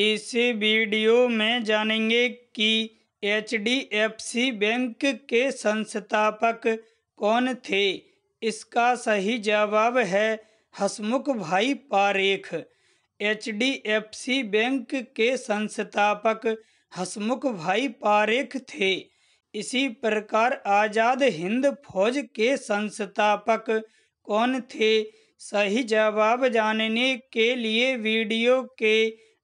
इस वीडियो में जानेंगे कि सी बैंक के संस्थापक कौन थे इसका सही जवाब है हसमुख भाई पारेख सी बैंक के संस्थापक हसमुख भाई पारेख थे इसी प्रकार आज़ाद हिंद फौज के संस्थापक कौन थे सही जवाब जानने के लिए वीडियो के